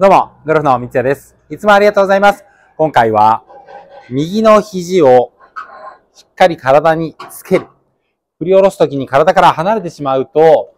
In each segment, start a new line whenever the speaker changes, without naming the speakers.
どうも、ゴルフの三ツ谷です。いつもありがとうございます。今回は、右の肘をしっかり体につける。振り下ろすときに体から離れてしまうと、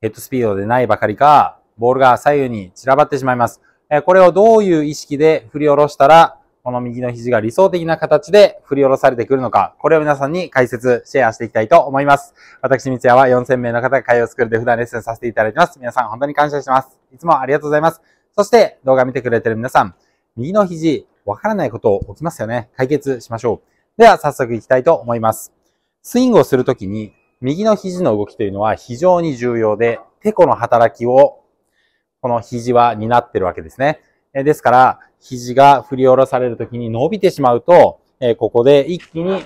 ヘッドスピードでないばかりか、ボールが左右に散らばってしまいます。これをどういう意識で振り下ろしたら、この右の肘が理想的な形で振り下ろされてくるのか、これを皆さんに解説、シェアしていきたいと思います。私、三ツ谷は4000名の方が会話を作るで普段レッスンさせていただいてます。皆さん本当に感謝してます。いつもありがとうございます。そして動画見てくれてる皆さん、右の肘、わからないこと起きますよね。解決しましょう。では早速いきたいと思います。スイングをするときに、右の肘の動きというのは非常に重要で、てこの働きを、この肘は担ってるわけですね。ですから、肘が振り下ろされるときに伸びてしまうと、ここで一気に、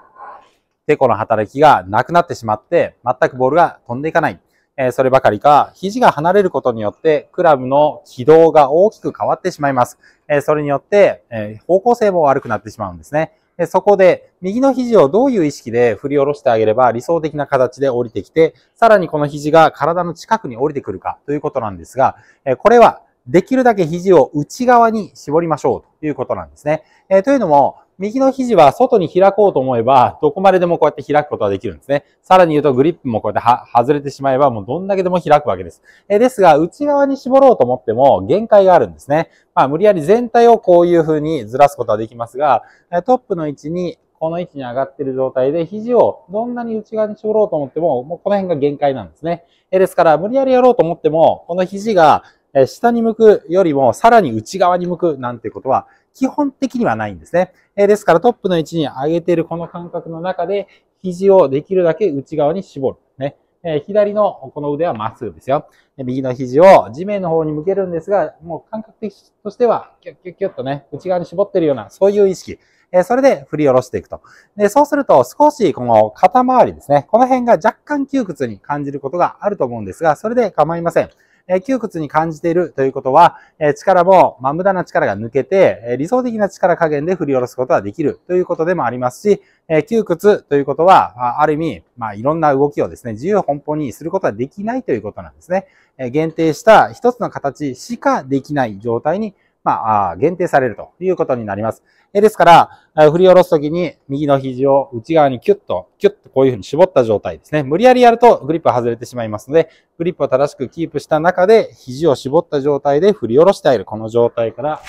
てこの働きがなくなってしまって、全くボールが飛んでいかない。えそればかりか、肘が離れることによって、クラブの軌道が大きく変わってしまいます。えそれによって、え方向性も悪くなってしまうんですね。でそこで、右の肘をどういう意識で振り下ろしてあげれば理想的な形で降りてきて、さらにこの肘が体の近くに降りてくるかということなんですが、えこれはできるだけ肘を内側に絞りましょうということなんですね。えー、というのも、右の肘は外に開こうと思えば、どこまででもこうやって開くことはできるんですね。さらに言うと、グリップもこうやって外れてしまえば、もうどんだけでも開くわけです。えですが、内側に絞ろうと思っても、限界があるんですね。まあ、無理やり全体をこういう風にずらすことはできますが、トップの位置に、この位置に上がってる状態で、肘をどんなに内側に絞ろうと思っても、もうこの辺が限界なんですね。えですから、無理やりやろうと思っても、この肘がえ下に向くよりもさらに内側に向くなんていうことは基本的にはないんですね。えですからトップの位置に上げているこの感覚の中で肘をできるだけ内側に絞る。ね。え左のこの腕はまっすぐですよ。右の肘を地面の方に向けるんですが、もう感覚的としては、キュッキュッキュッとね、内側に絞ってるような、そういう意識。えそれで振り下ろしていくと。で、そうすると少しこの肩周りですね。この辺が若干窮屈に感じることがあると思うんですが、それで構いません。え窮屈に感じているということは、え力も、まあ、無駄な力が抜けて、え理想的な力加減で振り下ろすことができるということでもありますし、え窮屈ということは、ある意味、まあ、いろんな動きをですね、自由奔放にすることはできないということなんですね。え限定した一つの形しかできない状態にまあ、限定されるということになります。えですから、振り下ろすときに右の肘を内側にキュッと、キュッとこういうふうに絞った状態ですね。無理やりやるとグリップ外れてしまいますので、グリップを正しくキープした中で、肘を絞った状態で振り下ろしてあげる。この状態から、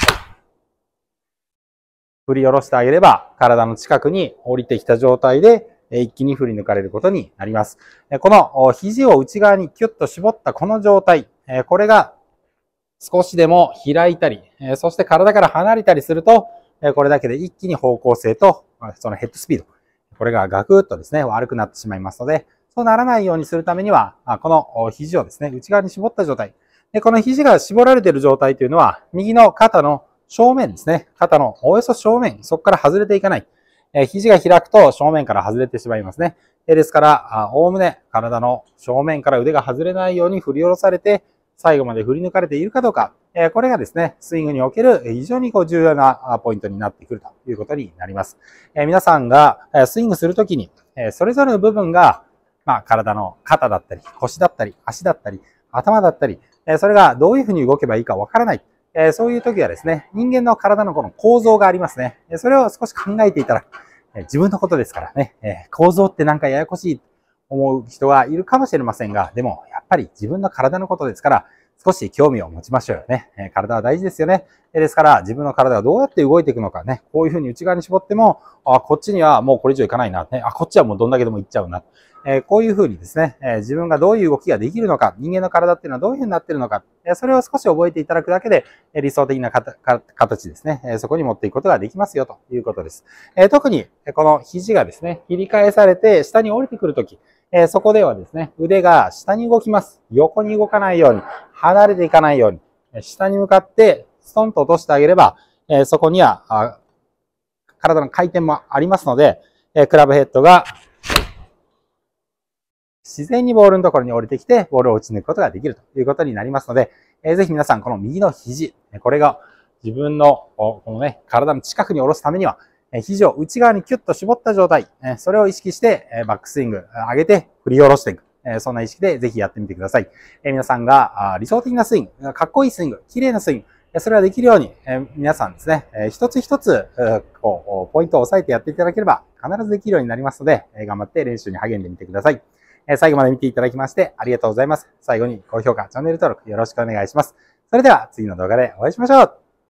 振り下ろしてあげれば、体の近くに降りてきた状態で、一気に振り抜かれることになります。この肘を内側にキュッと絞ったこの状態、これが少しでも開いたり、えそして体から離れたりすると、えこれだけで一気に方向性と、そのヘッドスピード、これがガクッとですね、悪くなってしまいますので、そうならないようにするためには、この肘をですね、内側に絞った状態。で、この肘が絞られている状態というのは、右の肩の正面ですね。肩のおよそ正面、そこから外れていかない。え肘が開くと正面から外れてしまいますね。えですから、おおむね体の正面から腕が外れないように振り下ろされて、最後まで振り抜かれているかどうか、えこれがですね、スイングにおける非常にこう重要なポイントになってくるということになります。え皆さんがスイングするときに、えそれぞれの部分が、まあ、体の肩だったり、腰だったり、足だったり、頭だったり、えそれがどういうふうに動けばいいかわからない。えそういう時はですね、人間の体のこの構造がありますね。それを少し考えていたら、え自分のことですからね、え構造ってなんかややこしい思う人がいるかもしれませんが、でも、ぱり自分の体のことですから、少し興味を持ちましょうよね。え体は大事ですよね。ですから、自分の体がどうやって動いていくのかね、こういうふうに内側に絞っても、あ、こっちにはもうこれ以上いかないな、ね、あ、こっちはもうどんだけでもいっちゃうな、えこういうふうにですね、え自分がどういう動きができるのか、人間の体っていうのはどういうふうになってるのか、えそれを少し覚えていただくだけで、え理想的な形ですね、えそこに持っていくことができますよということです。え特に、この肘がですね、切り返されて下に降りてくるとき、えそこではですね、腕が下に動きます。横に動かないように、離れていかないように、下に向かってストンと落としてあげれば、えそこには体の回転もありますので、えクラブヘッドが自然にボールのところに降りてきて、ボールを打ち抜くことができるということになりますので、えー、ぜひ皆さん、この右の肘、これが自分の、このね、体の近くに下ろすためには、肘を内側にキュッと絞った状態、それを意識して、バックスイング上げて振り下ろしていく。えそんな意識でぜひやってみてください。え皆さんが理想的なスイング、かっこいいスイング、綺麗なスイング、それができるように、え皆さんですね、え一つ一つ、こう、ポイントを押さえてやっていただければ必ずできるようになりますので、え頑張って練習に励んでみてください。え最後まで見ていただきましてありがとうございます。最後に高評価、チャンネル登録よろしくお願いします。それでは次の動画でお会いしましょう